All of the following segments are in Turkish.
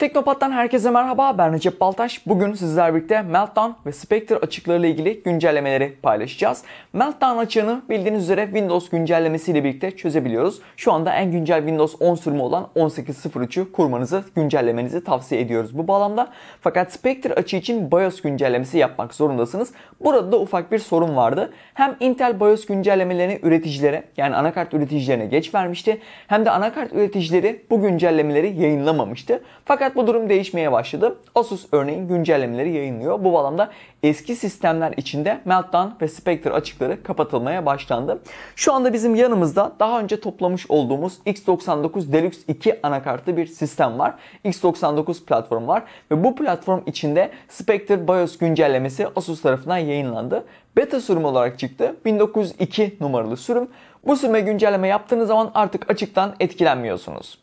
Teknopat'tan herkese merhaba ben Recep Baltaş. Bugün sizler birlikte Meltdown ve Spectre açıklarıyla ilgili güncellemeleri paylaşacağız. Meltdown açığını bildiğiniz üzere Windows güncellemesiyle birlikte çözebiliyoruz. Şu anda en güncel Windows 10 sürümü olan 18.03'ü kurmanızı, güncellemenizi tavsiye ediyoruz bu bağlamda. Fakat Spectre açığı için BIOS güncellemesi yapmak zorundasınız. Burada da ufak bir sorun vardı. Hem Intel BIOS güncellemelerini üreticilere yani anakart üreticilerine geç vermişti. Hem de anakart üreticileri bu güncellemeleri yayınlamamıştı. Fakat olarak bu durum değişmeye başladı. Asus örneğin güncellemeleri yayınlıyor. Bu bağlamda eski sistemler içinde Meltdown ve Spectre açıkları kapatılmaya başlandı. Şu anda bizim yanımızda daha önce toplamış olduğumuz X99 Deluxe 2 anakartlı bir sistem var. X99 platform var ve bu platform içinde Spectre BIOS güncellemesi Asus tarafından yayınlandı. Beta sürüm olarak çıktı. 1902 numaralı sürüm. Bu sürüme güncelleme yaptığınız zaman artık açıktan etkilenmiyorsunuz.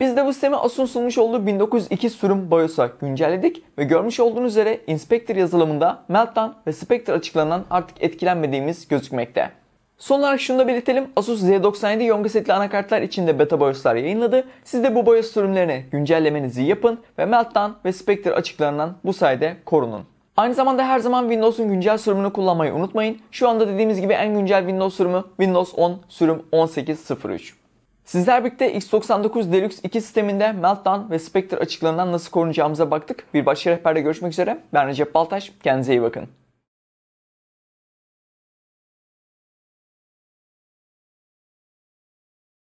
Biz de bu sistemi Asus'un sunmuş olduğu 1902 sürüm BIOS'a güncelledik ve görmüş olduğunuz üzere Inspector yazılımında Meltdown ve Spectre açıklanan artık etkilenmediğimiz gözükmekte. Son olarak şunu da belirtelim. Asus Z97 Yonga setli anakartlar içinde beta BIOS'lar yayınladı. Siz de bu BIOS sürümlerini güncellemenizi yapın ve Meltdown ve Spectre açıklarından bu sayede korunun. Aynı zamanda her zaman Windows'un güncel sürümünü kullanmayı unutmayın. Şu anda dediğimiz gibi en güncel Windows sürümü Windows 10 sürüm 1803. Sizler birlikte X99 Deluxe 2 sisteminde Meltdown ve Spectre açıklarından nasıl korunacağımıza baktık. Bir başka rehberde görüşmek üzere. Ben Recep Baltaş. Kendinize iyi bakın.